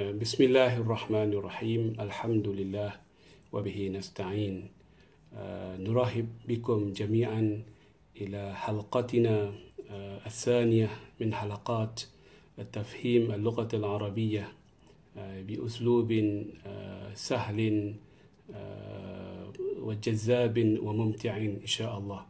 بسم الله الرحمن الرحيم الحمد لله وبه نستعين نرحب بكم جميعا إلى حلقتنا الثانية من حلقات تفهيم اللغة العربية بأسلوب سهل وجذاب وممتع إن شاء الله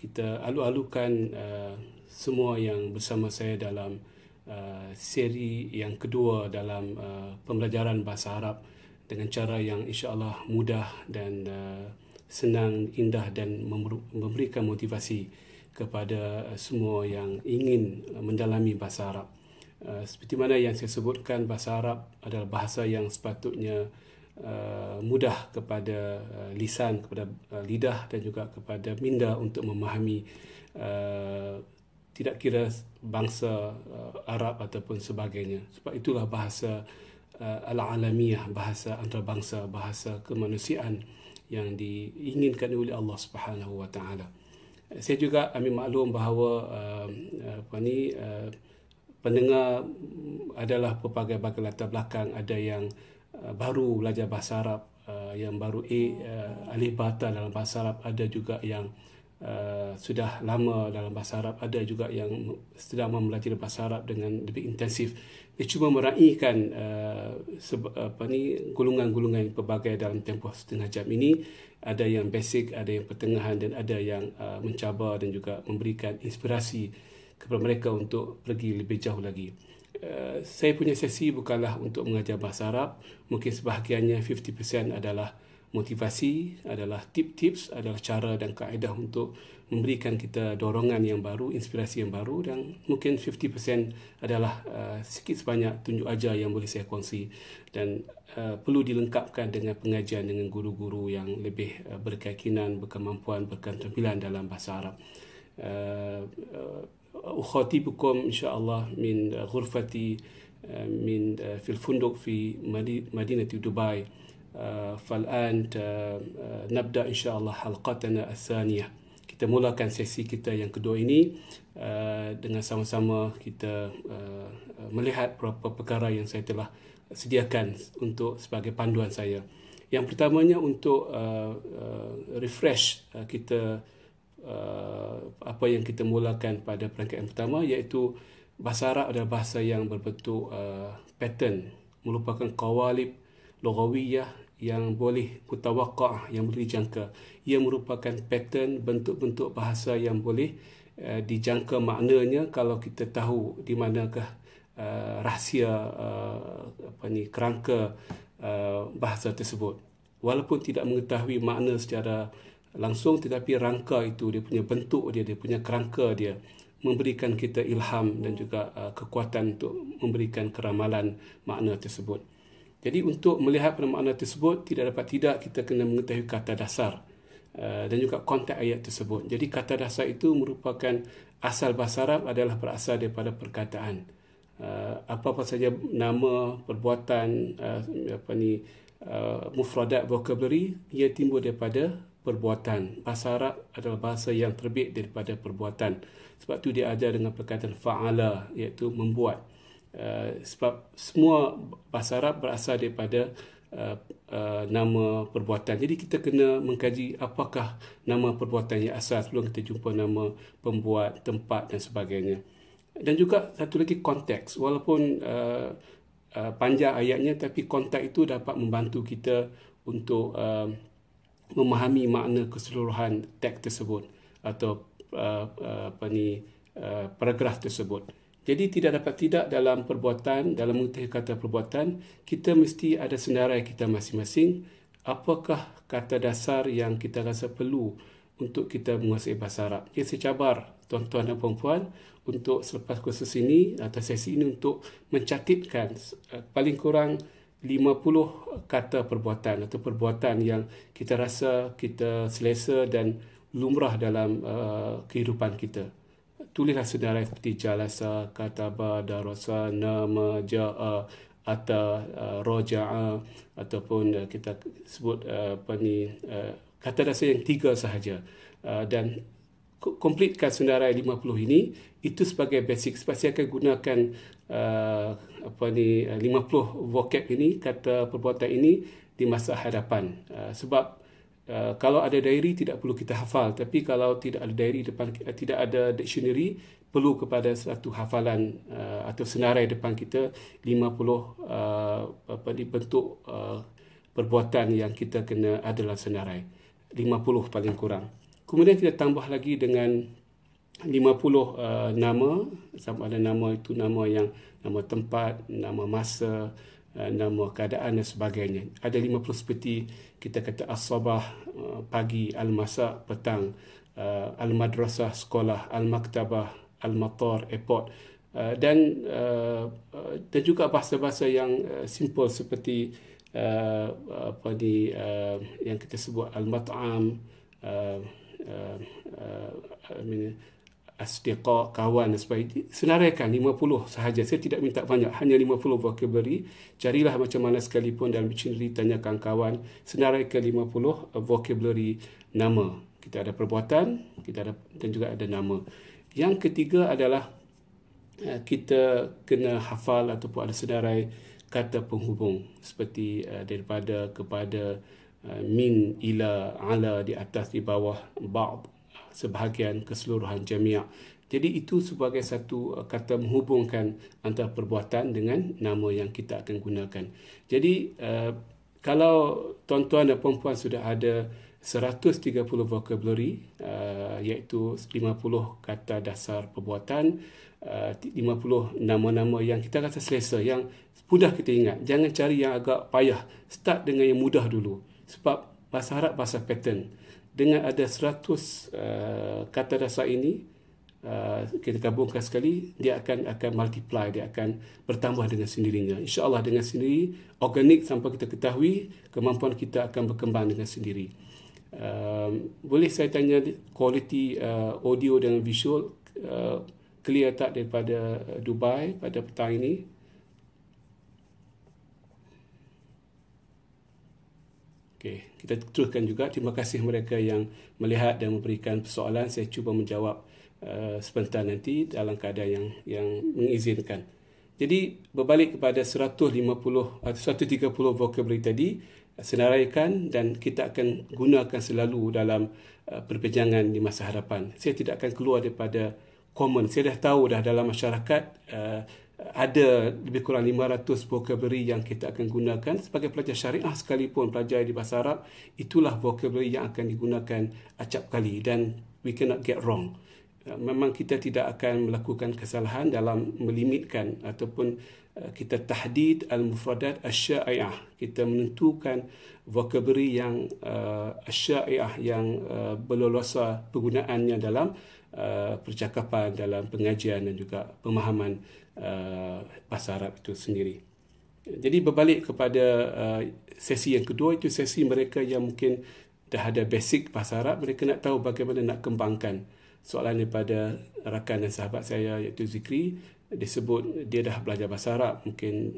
kita alu-alukan uh, semua yang bersama saya dalam uh, Uh, seri yang kedua dalam uh, pembelajaran bahasa Arab dengan cara yang insya-Allah mudah dan uh, senang, indah dan memberikan motivasi kepada uh, semua yang ingin mendalami bahasa Arab. Uh, seperti mana yang saya sebutkan bahasa Arab adalah bahasa yang sepatutnya Uh, mudah kepada uh, lisan, kepada uh, lidah dan juga kepada minda untuk memahami uh, tidak kira bangsa uh, Arab ataupun sebagainya. Sebab itulah bahasa uh, al-alamiyah, bahasa antarabangsa, bahasa kemanusiaan yang diinginkan oleh Allah Subhanahu wa taala. Saya juga ambil maklum bahawa uh, apa ni uh, pendengar adalah pelbagai-bagai latar belakang, ada yang uh, baru belajar bahasa Arab, uh, yang baru A eh, uh, alif bata dalam bahasa Arab, ada juga yang uh, sudah lama dalam bahasa Arab ada juga yang sedang mempelajari bahasa Arab dengan lebih intensif dia cuba meraihkan gulungan-gulungan uh, apa pelbagai dalam tempoh setengah jam ini ada yang basic ada yang pertengahan dan ada yang uh, mencabar dan juga memberikan inspirasi kepada mereka untuk pergi lebih jauh lagi Uh, saya punya sesi bukanlah untuk mengajar bahasa Arab. Mungkin sebahagiannya 50% adalah motivasi, adalah tip-tips, adalah cara dan kaedah untuk memberikan kita dorongan yang baru, inspirasi yang baru dan mungkin 50% adalah uh, sikit sebanyak tunjuk ajar yang boleh saya kongsi dan uh, perlu dilengkapkan dengan pengajian dengan guru-guru yang lebih uh, berkeyakinan, berkemampuan, berketerampilan dalam bahasa Arab. Ukhatibukum uh, uh, insyaAllah min uh, ghurfati uh, min uh, fil funduk fi Madinati Dubai. فالآن نبدأ إن شاء الله حلقتنا الثانية kita mulakan sesi kita yang kedua ini uh, dengan sama-sama kita uh, uh, melihat beberapa perkara yang saya telah sediakan untuk sebagai panduan saya. Yang pertamanya untuk refresh kita apa yang kita mulakan pada peringkat yang pertama iaitu bahasa Arab adalah bahasa yang berbentuk pattern, merupakan kawalib logawiyah yang boleh mutawakkah yang boleh dijangka ia merupakan pattern bentuk-bentuk bahasa yang boleh uh, dijangka maknanya kalau kita tahu di manakah uh, rahsia uh, apa ni kerangka uh, bahasa tersebut walaupun tidak mengetahui makna secara langsung tetapi rangka itu dia punya bentuk dia dia punya kerangka dia memberikan kita ilham dan juga uh, kekuatan untuk memberikan keramalan makna tersebut. Jadi untuk melihat pada makna tersebut tidak dapat tidak kita kena mengetahui kata dasar eh, dan juga konteks ayat tersebut. Jadi kata dasar itu merupakan asal bahasa Arab adalah berasal daripada perkataan. Eh, apa-apa saja nama, perbuatan, eh, apa ni, mufradat vocabulary ia timbul daripada perbuatan. Bahasa Arab adalah bahasa yang terbit daripada perbuatan. Sebab tu dia ada dengan perkataan fa'ala iaitu membuat. Eh, sebab semua bahasa Arab berasal daripada uh, uh, nama perbuatan. Jadi kita kena mengkaji apakah nama perbuatan yang asal sebelum kita jumpa nama pembuat, tempat dan sebagainya. Dan juga satu lagi konteks. Walaupun uh, uh, panjang ayatnya tapi konteks itu dapat membantu kita untuk uh, memahami makna keseluruhan teks tersebut atau uh, uh, apa ni uh, paragraf tersebut. Jadi tidak dapat tidak dalam perbuatan, dalam mengutih kata perbuatan, kita mesti ada senarai kita masing-masing. Apakah kata dasar yang kita rasa perlu untuk kita menguasai bahasa Arab. Jadi saya cabar tuan-tuan dan puan-puan untuk selepas kursus ini atau sesi ini untuk mencatatkan eh, paling kurang 50 kata perbuatan atau perbuatan yang kita rasa kita selesa dan lumrah dalam uh, kehidupan kita tulislah sedara seperti jalasa kataba darasa nama jaa ata uh, roja'a ataupun uh, kita sebut uh, apa ni uh, kata dasar yang tiga sahaja uh, dan komplitkan senarai 50 ini itu sebagai basic sebab saya akan gunakan uh, apa ni 50 vocab ini kata perbuatan ini di masa hadapan uh, sebab Eh, kalau ada diary tidak perlu kita hafal tapi kalau tidak ada diary depan uh, tidak ada dictionary perlu kepada satu hafalan uh, atau senarai depan kita 50 uh, apa dibentuk uh, perbuatan yang kita kena adalah senarai 50 paling kurang kemudian kita tambah lagi dengan 50 uh, nama sama ada nama itu nama yang nama tempat nama masa Uh, nama keadaan dan sebagainya. Ada lima puluh seperti kita kata as-sabah, uh, pagi, al-masa, petang, uh, al-madrasah, sekolah, al-maktabah, al-matar, airport dan dan juga bahasa-bahasa yang simple seperti apa di yang kita sebut al-mat'am, asdiqa, kawan dan sebagainya. Senaraikan 50 sahaja. Saya tidak minta banyak. Hanya 50 vocabulary. Carilah macam mana sekalipun dalam dictionary tanyakan kawan. Senaraikan 50 uh, vocabulary nama. Kita ada perbuatan kita ada, dan juga ada nama. Yang ketiga adalah uh, kita kena hafal ataupun ada senarai kata penghubung seperti uh, daripada kepada min ila ala di atas di bawah ba'd sebahagian keseluruhan jamiah. Jadi itu sebagai satu uh, kata menghubungkan antara perbuatan dengan nama yang kita akan gunakan. Jadi uh, kalau tuan-tuan dan puan-puan sudah ada 130 vocabulary uh, iaitu 50 kata dasar perbuatan, 50 nama-nama yang kita rasa selesa, yang mudah kita ingat. Jangan cari yang agak payah. Start dengan yang mudah dulu. Sebab bahasa Arab bahasa pattern dengan ada 100 uh, eh, kata dasar ini uh, kita gabungkan sekali dia akan akan multiply dia akan bertambah dengan sendirinya insyaallah dengan sendiri organik sampai kita ketahui kemampuan kita akan berkembang dengan sendiri uh, boleh saya tanya kualiti uh, audio dan visual uh, clear tak daripada Dubai pada petang ini Okey, kita teruskan juga. Terima kasih mereka yang melihat dan memberikan persoalan. Saya cuba menjawab uh, sebentar nanti dalam keadaan yang yang mengizinkan. Jadi, berbalik kepada 150 atau 130 vocabulary tadi, senaraikan dan kita akan gunakan selalu dalam uh, perbincangan di masa hadapan. Saya tidak akan keluar daripada common. Saya dah tahu dah dalam masyarakat uh, ada lebih kurang 500 vocabulary yang kita akan gunakan sebagai pelajar syariah sekalipun pelajar di bahasa Arab itulah vocabulary yang akan digunakan acap kali dan we cannot get wrong eh, memang kita tidak akan melakukan kesalahan dalam melimitkan ataupun eh, kita tahdid al-mufradat asya'iyah kita menentukan vocabulary yang uh, syariah yang uh, berleluasa penggunaannya dalam uh, percakapan dalam pengajian dan juga pemahaman uh, bahasa Arab itu sendiri. Jadi berbalik kepada uh, sesi yang kedua itu sesi mereka yang mungkin dah ada basic bahasa Arab mereka nak tahu bagaimana nak kembangkan soalan daripada rakan dan sahabat saya iaitu Zikri disebut dia dah belajar bahasa Arab mungkin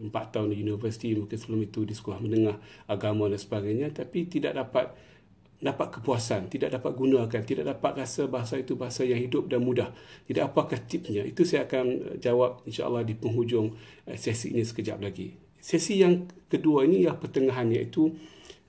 empat tahun di universiti, mungkin sebelum itu di sekolah menengah agama dan sebagainya, tapi tidak dapat dapat kepuasan, tidak dapat gunakan, tidak dapat rasa bahasa itu bahasa yang hidup dan mudah. Tidak apakah tipnya? Itu saya akan eh, jawab insyaAllah di penghujung eh, sesi ini sekejap lagi. Sesi yang kedua ini yang pertengahan iaitu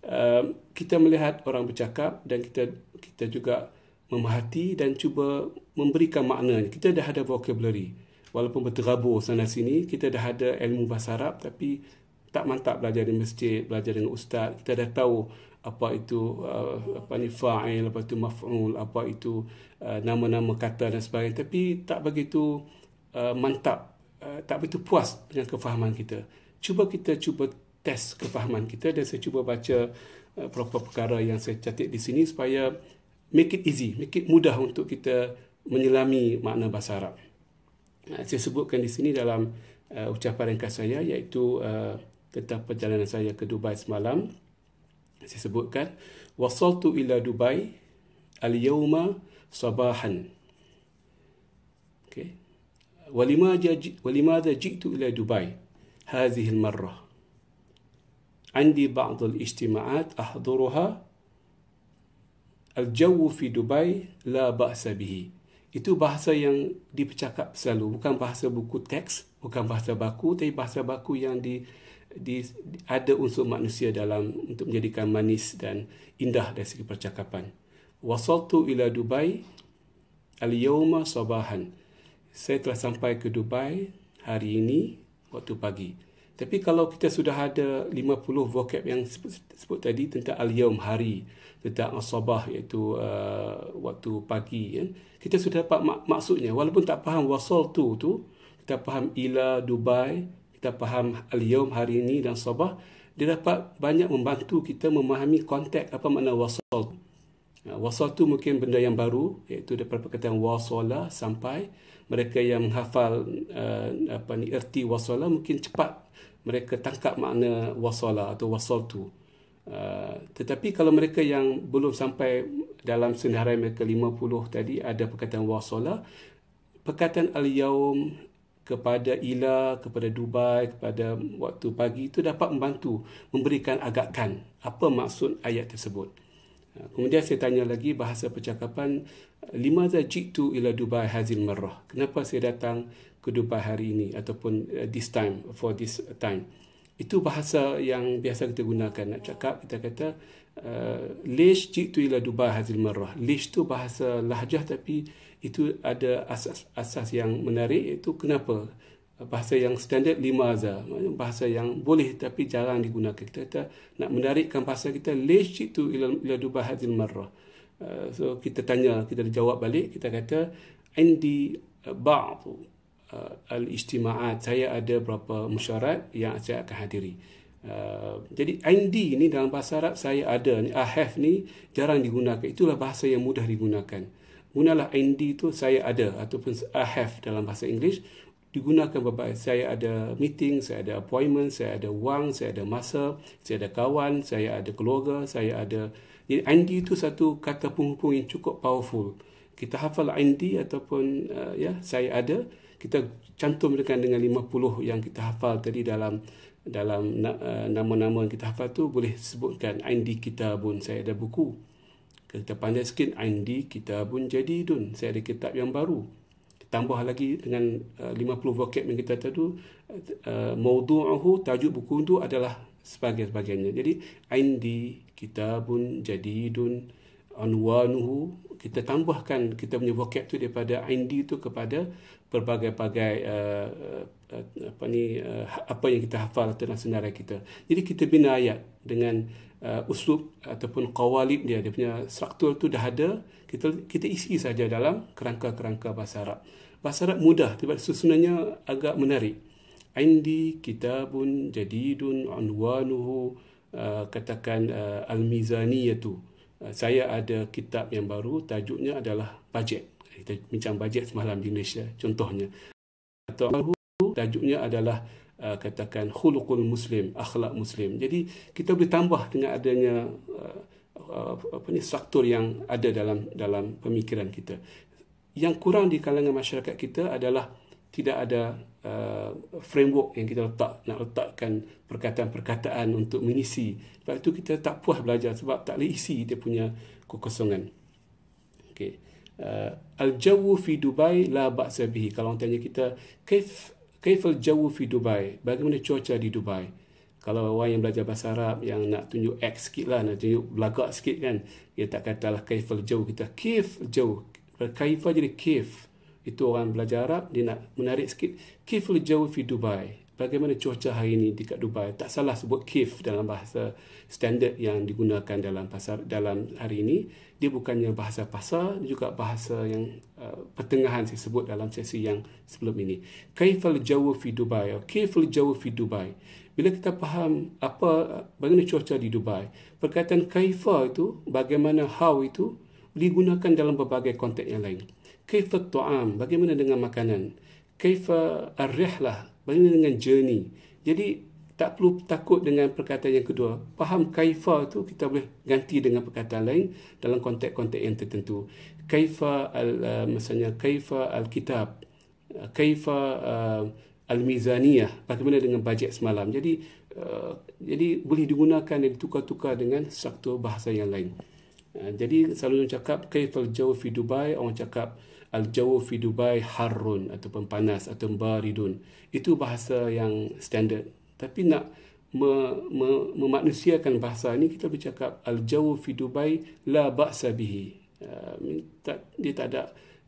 eh, kita melihat orang bercakap dan kita kita juga memahati dan cuba memberikan maknanya. Kita dah ada vocabulary walaupun berterabur sana sini kita dah ada ilmu bahasa Arab tapi tak mantap belajar di masjid belajar dengan ustaz kita dah tahu apa itu uh, apa ni fa'il apa itu maf'ul apa itu uh, nama-nama kata dan sebagainya tapi tak begitu uh, mantap uh, tak begitu puas dengan kefahaman kita cuba kita cuba test kefahaman kita dan saya cuba baca beberapa uh, perkara yang saya catat di sini supaya make it easy make it mudah untuk kita menyelami makna bahasa Arab saya sebutkan di sini dalam uh, ucapan ringkas saya iaitu uh, tentang perjalanan saya ke Dubai semalam. Saya sebutkan, Wasaltu ila Dubai al-yawma sabahan. Okay. ولماذا Ila Dubai. دبي هذه المرة؟ عندي بعض الاجتماعات أحضرها الجو في دبي لا بأس به itu bahasa yang dipercakap selalu bukan bahasa buku teks bukan bahasa baku tapi bahasa baku yang di, di ada unsur manusia dalam untuk menjadikan manis dan indah dari segi percakapan wasaltu ila dubai al yawma sabahan saya telah sampai ke dubai hari ini waktu pagi tapi kalau kita sudah ada 50 vocab yang sebut, sebut tadi tentang al-yaum hari, tentang asabah iaitu uh, waktu pagi ya, kita sudah dapat mak- maksudnya walaupun tak faham wasol tu tu, kita faham ila Dubai, kita faham al-yaum hari ini dan sabah, dia dapat banyak membantu kita memahami konteks apa makna wasol. Wasol tu mungkin benda yang baru iaitu daripada perkataan wasola sampai mereka yang menghafal uh, apa ni erti wasala mungkin cepat mereka tangkap makna wasala atau wasal tu. Uh, tetapi kalau mereka yang belum sampai dalam senarai mereka 50 tadi ada perkataan wasala, perkataan al-yaum kepada Ila, kepada Dubai, kepada waktu pagi itu dapat membantu memberikan agakkan apa maksud ayat tersebut. Ya, kemudian saya tanya lagi bahasa percakapan lima za jitu ila Dubai hazil marrah. Kenapa saya datang ke Dubai hari ini ataupun uh, this time for this time. Itu bahasa yang biasa kita gunakan nak cakap kita kata uh, eh, leish jitu ila Dubai hazil marrah. Leish tu bahasa lahjah tapi itu ada asas-asas yang menarik iaitu kenapa bahasa yang standard lima azar bahasa yang boleh tapi jarang digunakan kita kata nak menarikkan bahasa kita lesyik tu ila, ila dubah hadil marrah uh, so kita tanya kita jawab balik kita kata indi ba'du uh, al istimaat saya ada berapa musyarat yang saya akan hadiri Uh, jadi indi ni dalam bahasa Arab saya ada ni I have ni jarang digunakan itulah bahasa yang mudah digunakan gunalah indi tu saya ada ataupun I have dalam bahasa English digunakan berbaik. Saya ada meeting, saya ada appointment, saya ada wang, saya ada masa, saya ada kawan, saya ada keluarga, saya ada... Jadi andi itu satu kata pungkung yang cukup powerful. Kita hafal andi ataupun uh, ya saya ada, kita cantum dengan dengan 50 yang kita hafal tadi dalam dalam uh, nama-nama yang kita hafal tu boleh sebutkan andi kita pun saya ada buku. Kita pandai sikit andi kita pun jadi dun. Saya ada kitab yang baru tambah lagi dengan uh, 50 vocab yang kita tahu tu uh, tajuk buku itu adalah sebagai sebagainya jadi indi kitabun jadidun anwanuhu kita tambahkan kita punya vocab tu daripada indi tu kepada pelbagai-bagai uh, uh, apa ni uh, apa yang kita hafal tentang senarai kita jadi kita bina ayat dengan uh, uslub ataupun qawalib dia dia punya struktur tu dah ada kita kita isi saja dalam kerangka-kerangka bahasa Arab. Bahasa Arab mudah tiba susunannya agak menarik. Indi kitabun jadidun unwanuhu uh, katakan uh, al-mizaniyatu. Uh, saya ada kitab yang baru tajuknya adalah bajet. Kita bincang bajet semalam di Malaysia contohnya. Atau tajuknya adalah katakan khuluqul muslim, akhlak muslim. Jadi kita boleh tambah dengan adanya apa ni struktur yang ada dalam dalam pemikiran kita yang kurang di kalangan masyarakat kita adalah tidak ada uh, framework yang kita letak nak letakkan perkataan-perkataan untuk mengisi sebab itu kita tak puas belajar sebab tak boleh isi dia punya kekosongan okey uh, al jawu fi dubai la ba'sa bihi kalau orang tanya kita kaif kaif al jawu fi dubai bagaimana cuaca di dubai kalau orang yang belajar bahasa Arab yang nak tunjuk X sikit lah, nak tunjuk belagak sikit kan, dia tak katalah kaifal jauh kita. Kif jauh, kaifa jadi kif itu orang belajar Arab dia nak menarik sikit kiful jauh di Dubai bagaimana cuaca hari ini dekat Dubai tak salah sebut kif dalam bahasa standard yang digunakan dalam pasar dalam hari ini dia bukannya bahasa pasar dia juga bahasa yang uh, pertengahan saya sebut dalam sesi yang sebelum ini kaiful jauh di Dubai kiful oh, jauh di Dubai bila kita faham apa bagaimana cuaca di Dubai perkataan kaifa itu bagaimana how itu digunakan dalam berbagai konteks yang lain. Kaifa tu'am, bagaimana dengan makanan? Kaifa ar-rihlah, bagaimana dengan journey? Jadi tak perlu takut dengan perkataan yang kedua. Faham kaifa tu kita boleh ganti dengan perkataan lain dalam konteks-konteks yang tertentu. Kaifa al uh, misalnya kaifa al-kitab. Uh, kaifa uh, al-mizaniyah, bagaimana dengan bajet semalam. Jadi uh, jadi boleh digunakan dan ditukar-tukar dengan struktur bahasa yang lain. Eh, jadi selalu orang cakap Al jaw fi dubai orang cakap al jaw fi dubai harun ataupun panas atau baridun itu bahasa yang standard tapi nak me, me, memanusiakan bahasa ini kita bercakap al jaw fi dubai la ba'sa bihi eh, tak, dia tak ada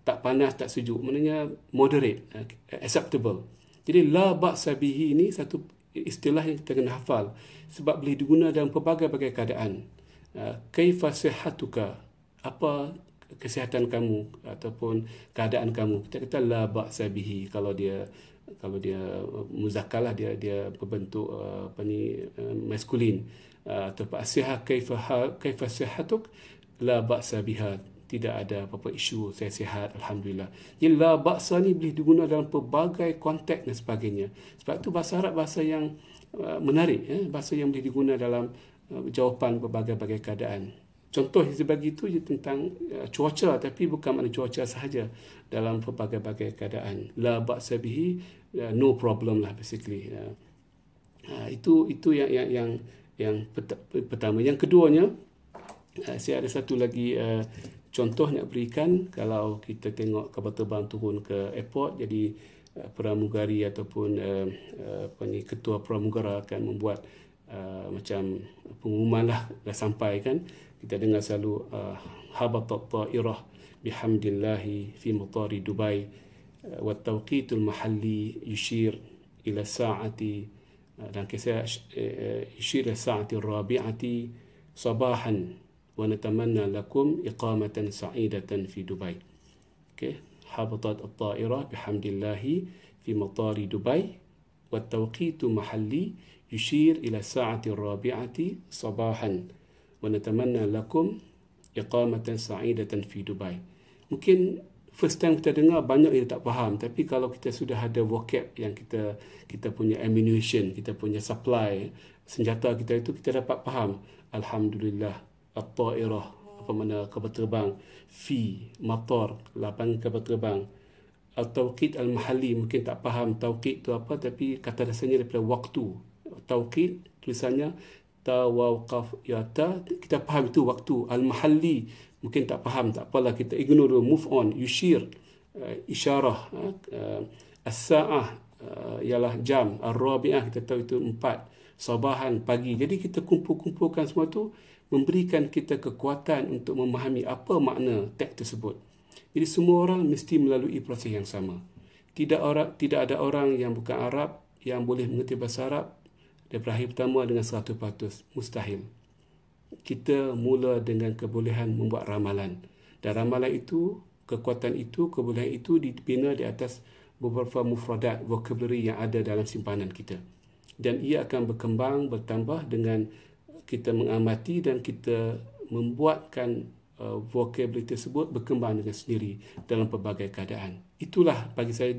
tak panas tak sejuk Maksudnya moderate eh, acceptable jadi la ba'sa bihi ni satu istilah yang kita kena hafal sebab boleh diguna dalam pelbagai-bagai keadaan Ah, kaifa sihatuka apa kesihatan kamu ataupun keadaan kamu kita kata la ba'sabihi kalau dia kalau dia muzakalah dia dia berbentuk ah, apa ni ah, maskulin atau asiha kaifa ha, kaifa sihatuk la ba'sabiha tidak ada apa-apa isu saya sihat alhamdulillah ya la ba'sa ni boleh diguna dalam pelbagai konteks dan sebagainya sebab tu bahasa Arab bahasa yang menarik ya bahasa yang boleh diguna dalam Uh, jawapan berbagai-bagai keadaan. Contoh yang sebagi itu tentang uh, cuaca tapi bukan mana cuaca sahaja dalam berbagai-bagai keadaan. La ba'sabihi uh, no problem lah basically. Uh, itu itu yang yang yang yang pertama. Yang keduanya saya ada satu lagi contoh nak berikan kalau kita tengok kapal terbang turun ke airport jadi uh, pramugari ataupun apa ni ketua pramugara akan membuat Ah, macam pengumuman lah dah sampai kan kita dengar selalu ah, habatat ta'irah bihamdillahi fi mutari Dubai ah, wa tawqitul mahalli yushir ila sa'ati dan kisah eh, eh, yushir ila sa'ati rabi'ati sabahan wa natamanna lakum iqamatan sa'idatan fi Dubai okay. habatat ta'irah bihamdillahi fi mutari Dubai wa tawqitul mahalli يشير إلى الساعة الرابعة صباحا ونتمنى لكم إقامة سعيدة في دبي ممكن first time kita dengar banyak yang tak faham tapi kalau kita sudah ada vocab yang kita kita punya ammunition kita punya supply senjata kita itu kita dapat faham alhamdulillah at-ta'irah apa mana kapal terbang fi matar lapan kapal terbang at-tawqit al-mahalli mungkin tak faham tawqit tu apa tapi kata rasanya daripada waktu taukid tulisannya tawaqaf yata kita faham itu waktu al mahalli mungkin tak faham tak apalah kita ignore dulu move on yushir uh, isyarah uh, as-sa'ah uh, ialah jam al rabiah kita tahu itu empat sabahan pagi jadi kita kumpul-kumpulkan semua tu memberikan kita kekuatan untuk memahami apa makna tek tersebut jadi semua orang mesti melalui proses yang sama tidak orang tidak ada orang yang bukan Arab yang boleh mengerti bahasa Arab daripada hari pertama dengan 100% mustahil kita mula dengan kebolehan membuat ramalan dan ramalan itu kekuatan itu kebolehan itu dibina di atas beberapa mufradat vocabulary yang ada dalam simpanan kita dan ia akan berkembang bertambah dengan kita mengamati dan kita membuatkan uh, vocabulary tersebut berkembang dengan sendiri dalam pelbagai keadaan itulah bagi saya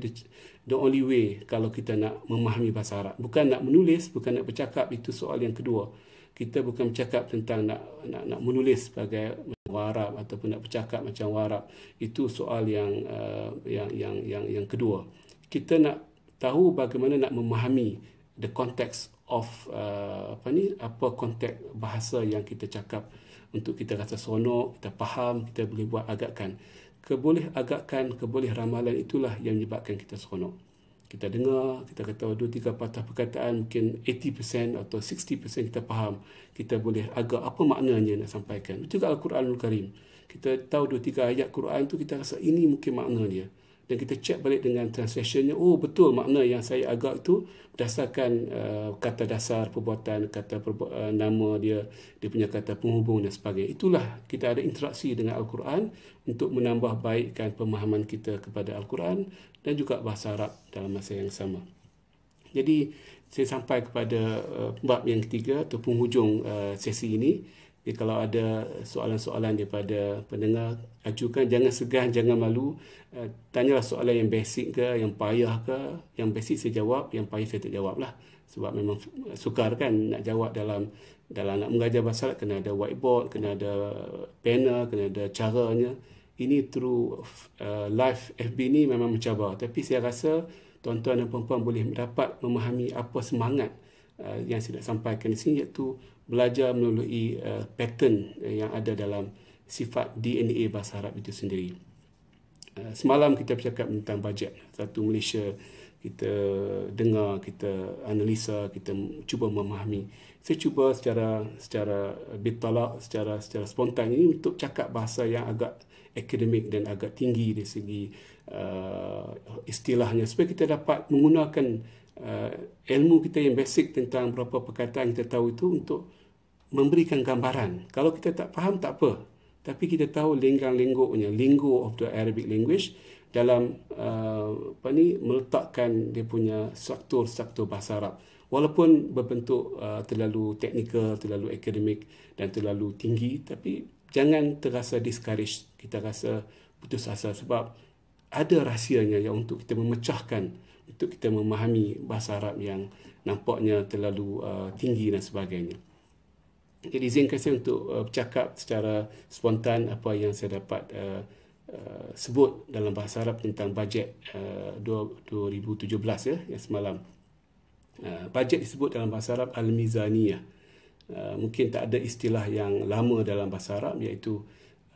the only way kalau kita nak memahami bahasa Arab. Bukan nak menulis, bukan nak bercakap, itu soal yang kedua. Kita bukan bercakap tentang nak nak, nak menulis sebagai warab Arab ataupun nak bercakap macam warab Itu soal yang, uh, yang yang yang yang kedua. Kita nak tahu bagaimana nak memahami the context of uh, apa ni apa konteks bahasa yang kita cakap untuk kita rasa seronok, kita faham, kita boleh buat agakkan keboleh agakkan keboleh ramalan itulah yang menyebabkan kita seronok kita dengar kita kata dua tiga patah perkataan mungkin 80% atau 60% kita faham kita boleh agak apa maknanya nak sampaikan itu juga al-Quranul Karim kita tahu dua tiga ayat Quran tu kita rasa ini mungkin maknanya dan kita cek balik dengan translationnya oh betul makna yang saya agak tu berdasarkan uh, kata dasar perbuatan kata perbu- uh, nama dia dia punya kata penghubung dan sebagainya itulah kita ada interaksi dengan al-Quran untuk menambah baikkan pemahaman kita kepada al-Quran dan juga bahasa Arab dalam masa yang sama jadi saya sampai kepada uh, bab yang ketiga atau penghujung uh, sesi ini jadi kalau ada soalan-soalan daripada pendengar, ajukan. Jangan segan, jangan malu. Eh, tanyalah soalan yang basic ke, yang payah ke. Yang basic saya jawab, yang payah saya tak jawab lah. Sebab memang sukar kan nak jawab dalam dalam nak mengajar bahasa Arab, kena ada whiteboard, kena ada panel, kena ada caranya. Ini through uh, live FB ni memang mencabar. Tapi saya rasa tuan-tuan dan puan boleh dapat memahami apa semangat uh, yang saya nak sampaikan di sini iaitu belajar melalui uh, pattern uh, yang ada dalam sifat DNA bahasa Arab itu sendiri. Uh, semalam kita bercakap tentang bajet. Satu Malaysia kita dengar, kita analisa, kita cuba memahami. Saya cuba secara secara bitalak, secara secara spontan ini untuk cakap bahasa yang agak akademik dan agak tinggi dari segi uh, istilahnya supaya kita dapat menggunakan uh, ilmu kita yang basic tentang berapa perkataan kita tahu itu untuk memberikan gambaran. Kalau kita tak faham, tak apa. Tapi kita tahu lenggang-lengguknya, linggo of the Arabic language dalam uh, apa ni, meletakkan dia punya struktur-struktur bahasa Arab. Walaupun berbentuk uh, terlalu teknikal, terlalu akademik dan terlalu tinggi, tapi jangan terasa discouraged, kita rasa putus asa sebab ada rahsianya yang untuk kita memecahkan, untuk kita memahami bahasa Arab yang nampaknya terlalu uh, tinggi dan sebagainya. Jadi izinkan saya untuk uh, bercakap secara spontan apa yang saya dapat uh, uh, sebut dalam bahasa Arab tentang bajet uh, 2017 ya yang semalam. Uh, bajet disebut dalam bahasa Arab al-mizaniyah. Uh, mungkin tak ada istilah yang lama dalam bahasa Arab iaitu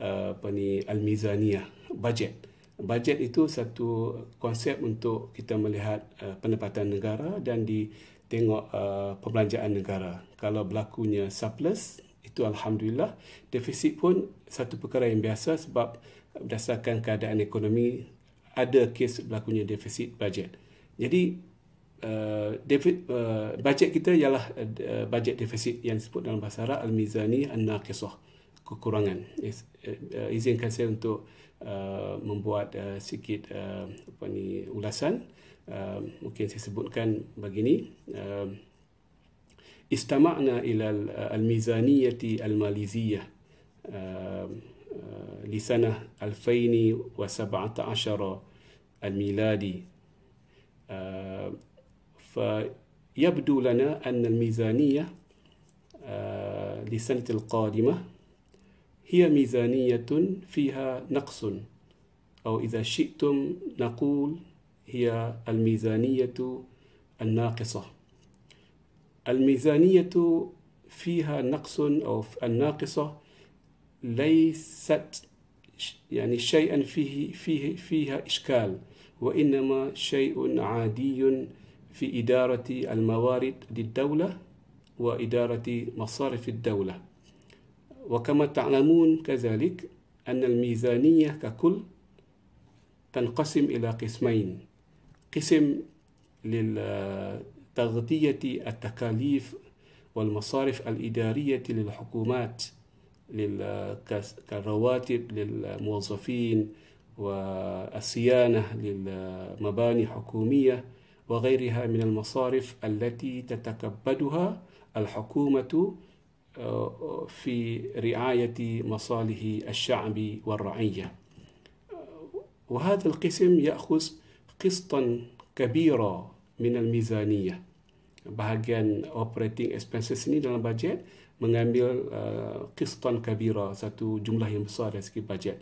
uh, apa ni al-mizaniyah, bajet. Bajet itu satu konsep untuk kita melihat uh, pendapatan negara dan di tengok uh, perbelanjaan negara kalau berlakunya surplus itu alhamdulillah defisit pun satu perkara yang biasa sebab berdasarkan keadaan ekonomi ada kes berlakunya defisit bajet jadi Uh, uh, bajet kita ialah uh, bajet defisit yang disebut dalam bahasa Arab al-mizani an-naqisah kekurangan yes. uh, izinkan saya untuk uh, membuat uh, sikit uh, apa ni ulasan uh, mungkin saya sebutkan begini uh, استمعنا إلى الميزانية الماليزية آه، آه، لسنة 2017 الميلادي آه، فيبدو لنا أن الميزانية لسنة القادمة هي ميزانية فيها نقص أو إذا شئتم نقول هي الميزانية الناقصة الميزانية فيها نقص أو الناقصة ليست يعني شيئا فيه فيه فيها إشكال وإنما شيء عادي في إدارة الموارد للدولة وإدارة مصارف الدولة وكما تعلمون كذلك أن الميزانية ككل تنقسم إلى قسمين قسم تغطية التكاليف والمصارف الإدارية للحكومات كالرواتب للموظفين والصيانة للمباني الحكومية وغيرها من المصارف التي تتكبدها الحكومة في رعاية مصالح الشعب والرعية وهذا القسم يأخذ قسطا كبيرا minal mizaniyah. Bahagian operating expenses ini dalam bajet mengambil uh, qistan kabira, satu jumlah yang besar dari segi bajet.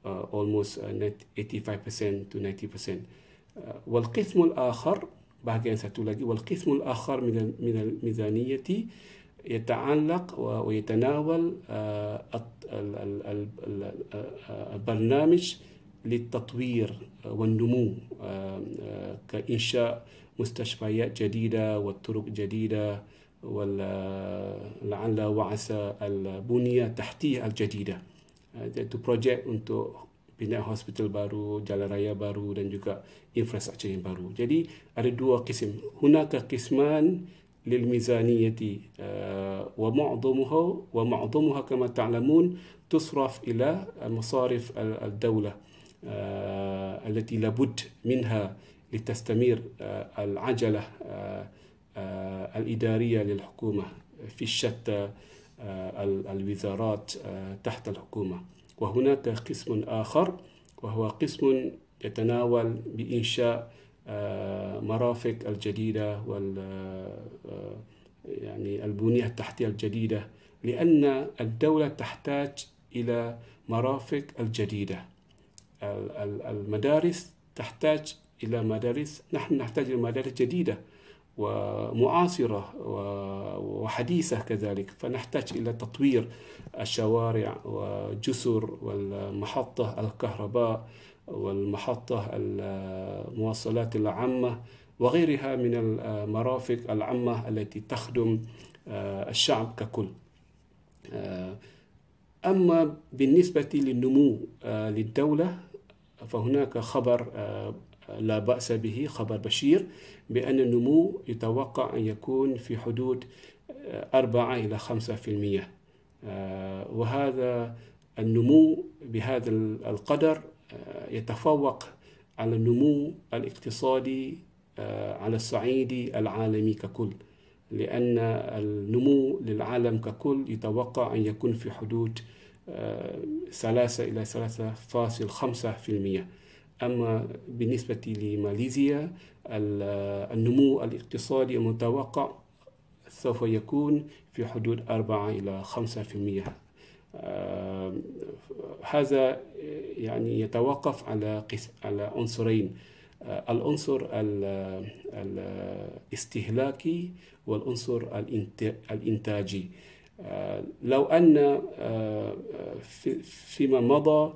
Uh, almost uh, 85% to 90%. Uh, wal qismul akhar, bahagian satu lagi, wal qismul akhar minal, minal mizaniyati, يتعلق ويتناول البرنامج للتطوير والنمو كإنشاء مستشفيات جديدة والطرق جديدة ولعل وعسى البنية التحتية الجديdah itu projek untuk bina hospital baru, jalan raya baru dan juga infrastruktur yang baru. Jadi ada dua kisim. Hunaka kisman lil mizaniyati wa ma'dhumuha wa ma'dhumuha kama ta'lamun tusraf ila masarif al-dawlah التي لابد منها لتستمر آه، العجلة آه، آه، الإدارية للحكومة في شتى الوزارات تحت الحكومة وهناك قسم آخر وهو قسم يتناول بإنشاء مرافق الجديدة وال يعني البنية التحتية الجديدة لأن الدولة تحتاج إلى مرافق الجديدة المدارس تحتاج إلى مدارس نحن نحتاج إلى مدارس جديدة ومعاصرة وحديثة كذلك فنحتاج إلى تطوير الشوارع والجسر والمحطة الكهرباء والمحطة المواصلات العامة وغيرها من المرافق العامة التي تخدم آه، الشعب ككل آه، أما بالنسبة للنمو آه، للدولة فهناك خبر لا بأس به خبر بشير بأن النمو يتوقع أن يكون في حدود آه، أربعة إلى خمسة في المية آه، وهذا النمو بهذا القدر آه، يتفوق على النمو الاقتصادي على الصعيد العالمي ككل لأن النمو للعالم ككل يتوقع أن يكون في حدود ثلاثة إلى ثلاثة فاصل خمسة في المئة أما بالنسبة لماليزيا النمو الاقتصادي المتوقع سوف يكون في حدود 4 إلى 5% آه، هذا يعني يتوقف على على عنصرين آه، العنصر الاستهلاكي والعنصر الإنتاجي آه، لو أن فيما مضى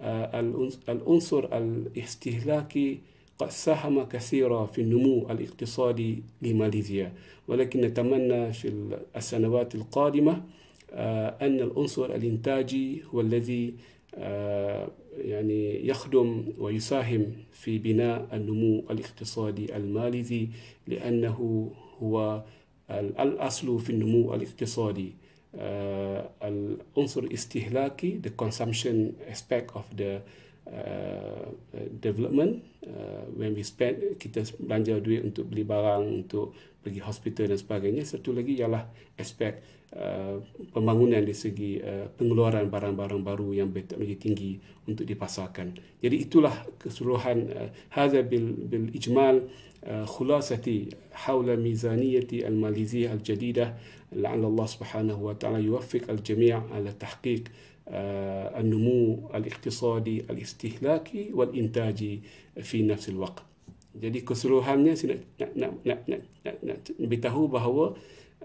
آه، العنصر الاستهلاكي قد ساهم كثيرا في النمو الاقتصادي لماليزيا ولكن نتمنى في السنوات القادمة آه، أن العنصر الإنتاجي هو الذي آه، يعني يخدم ويساهم في بناء النمو الاقتصادي الماليزي لأنه هو الأصل في النمو الاقتصادي Uh, unsur istihlaki, the consumption aspect of the uh, development. Uh, when we spend, kita belanja duit untuk beli barang, untuk pergi hospital dan sebagainya. Satu lagi ialah aspek uh, pembangunan di segi uh, pengeluaran barang-barang baru yang berteknologi tinggi untuk dipasarkan. Jadi itulah keseluruhan uh, hadha bil, bil ijmal uh, khulasati hawla mizaniyati al-maliziyah al-jadidah لعل الله سبحانه وتعالى يوفق الجميع على تحقيق النمو الاقتصادي الاستهلاكي والإنتاجي في نفس الوقت jadi keseluruhannya saya nak, nak, nak, nak, nak, nak, nak beritahu bahawa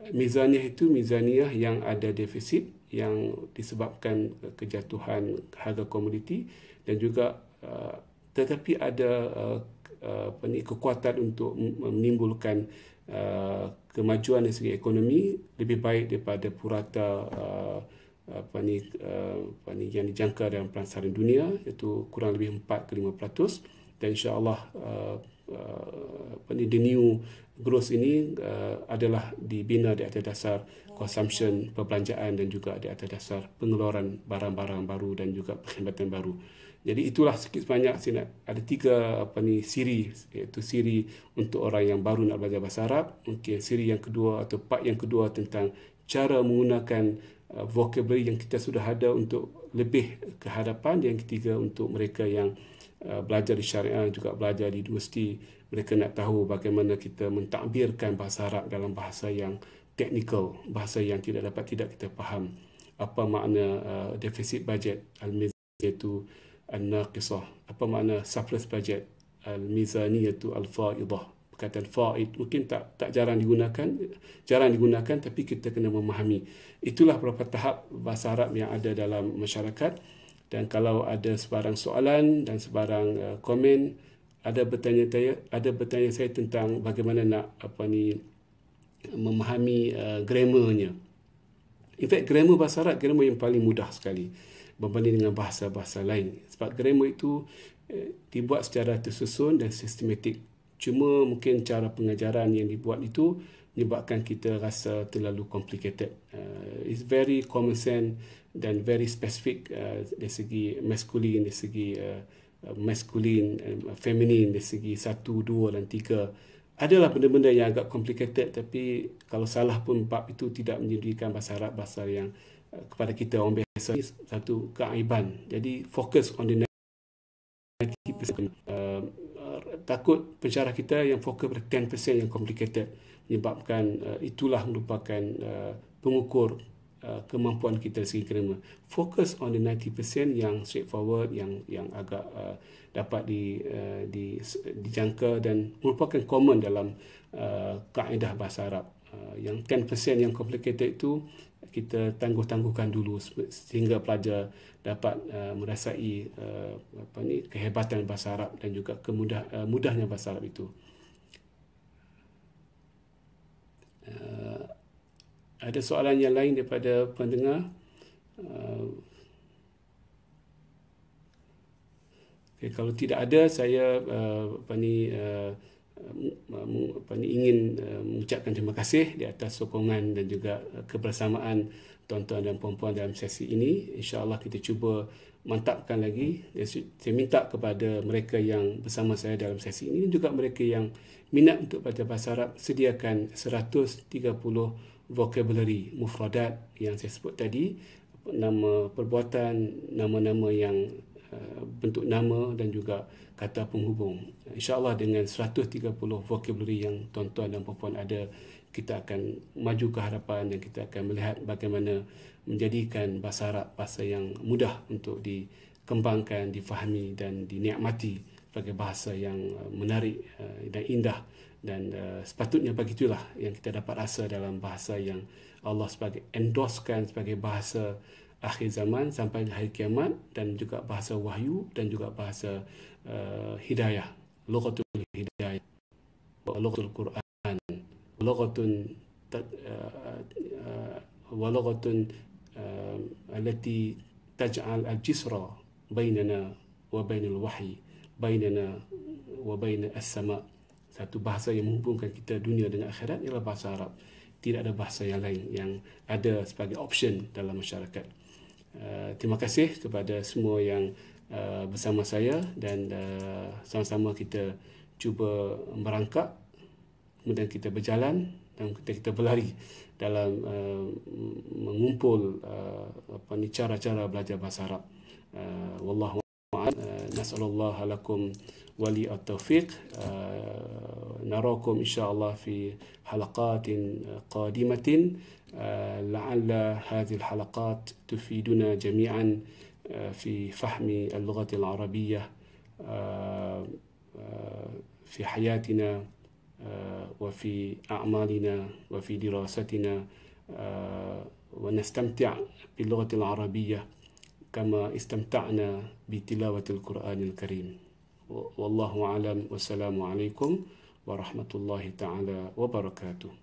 mizaniah itu mizaniah yang ada defisit yang disebabkan kejatuhan harga komoditi dan juga uh, tetapi ada uh, apa uh, ni kekuatan untuk menimbulkan uh, kemajuan dari segi ekonomi lebih baik daripada purata uh, apa ni uh, apa ni yang dijangka dalam pelan dunia iaitu kurang lebih 4 ke 5% dan insyaallah uh, apa ni the new growth ini adalah dibina di atas dasar consumption perbelanjaan dan juga di atas dasar pengeluaran barang-barang baru dan juga perkhidmatan baru. Jadi itulah sikit sebanyak saya nak ada tiga apa ni siri iaitu siri untuk orang yang baru nak belajar bahasa Arab, mungkin okay, siri yang kedua atau part yang kedua tentang cara menggunakan uh, vocabulary yang kita sudah ada untuk lebih ke hadapan yang ketiga untuk mereka yang uh, belajar di syariah juga belajar di universiti mereka nak tahu bagaimana kita mentakbirkan bahasa Arab dalam bahasa yang teknikal bahasa yang tidak dapat tidak kita faham apa makna uh, defisit bajet al-mizan itu an-naqisah. Apa makna surplus budget? Al-mizaniyatu al-fa'idah. Perkataan fa'id mungkin tak tak jarang digunakan, jarang digunakan tapi kita kena memahami. Itulah beberapa tahap bahasa Arab yang ada dalam masyarakat. Dan kalau ada sebarang soalan dan sebarang uh, komen, ada bertanya saya, ada bertanya saya tentang bagaimana nak apa ni memahami uh, grammarnya. In fact, grammar bahasa Arab grammar yang paling mudah sekali berbanding dengan bahasa-bahasa lain. Sebab grammar itu eh, dibuat secara tersusun dan sistematik. Cuma mungkin cara pengajaran yang dibuat itu menyebabkan kita rasa terlalu complicated. Uh, it's very common sense dan very specific uh, dari segi masculine, dari segi uh, masculine, uh, feminine, dari segi satu, dua dan tiga. Adalah benda-benda yang agak complicated tapi kalau salah pun bab itu tidak menjadikan bahasa Arab bahasa yang uh, kepada kita orang biasa satu keaiban. Jadi fokus on the 90% uh, takut pencerah kita yang fokus pada 10% yang complicated menyebabkan uh, itulah merupakan uh, pengukur uh, kemampuan kita segi kerema. Fokus on the 90% yang straightforward yang yang agak uh, dapat di, uh, di dijangka dan merupakan common dalam uh, kaedah bahasa Arab. Uh, yang 10% yang complicated itu kita tangguh-tangguhkan dulu sehingga pelajar dapat uh, merasai uh, apa ni kehebatan bahasa Arab dan juga kemudah uh, mudahnya bahasa Arab itu. Uh, ada soalan yang lain daripada pendengar. Uh, okay, kalau tidak ada saya uh, apa ni uh, Uh, apa ni ingin uh, mengucapkan terima kasih di atas sokongan dan juga uh, kebersamaan tuan-tuan dan puan-puan dalam sesi ini. Insya-Allah kita cuba mantapkan lagi. Saya minta kepada mereka yang bersama saya dalam sesi ini juga mereka yang minat untuk belajar bahasa Arab sediakan 130 vocabulary mufradat yang saya sebut tadi nama perbuatan nama-nama yang Eh, bentuk nama dan juga kata penghubung. Insya Allah dengan 130 vocabulary yang tuan-tuan dan puan-puan ada, kita akan maju ke harapan dan kita akan melihat bagaimana menjadikan bahasa Arab bahasa yang mudah untuk dikembangkan, difahami dan dinikmati sebagai bahasa yang eh, menarik eh, dan indah dan sepatutnya begitulah yang kita dapat rasa dalam bahasa yang Allah sebagai endorsekan sebagai bahasa akhir zaman sampai hari kiamat dan juga bahasa wahyu dan juga bahasa uh, hidayah lughatul hidayah lughatul quran lughatun eh, eh, wa lughatun allati taj'al al-jisra bainana wa bainal wahyi bainana wa bainal asma. satu bahasa yang menghubungkan kita dunia dengan akhirat ialah bahasa Arab. Tidak ada bahasa yang lain yang ada sebagai option dalam masyarakat. Eh, terima kasih kepada semua yang uh, bersama saya dan uh, sama-sama kita cuba merangkak kemudian kita berjalan dan kita kita berlari dalam uh, mengumpul uh, apa ni cara-cara belajar bahasa Arab. Uh, Wallahu a'lam. Uh, Nasallallahu alaikum. ولي التوفيق آه، نراكم إن شاء الله في حلقات قادمة آه، لعل هذه الحلقات تفيدنا جميعا آه، في فهم اللغة العربية في حياتنا وفي أعمالنا وفي دراستنا ونستمتع باللغة العربية كما استمتعنا بتلاوة القرآن الكريم والله أعلم والسلام عليكم ورحمة الله تعالى وبركاته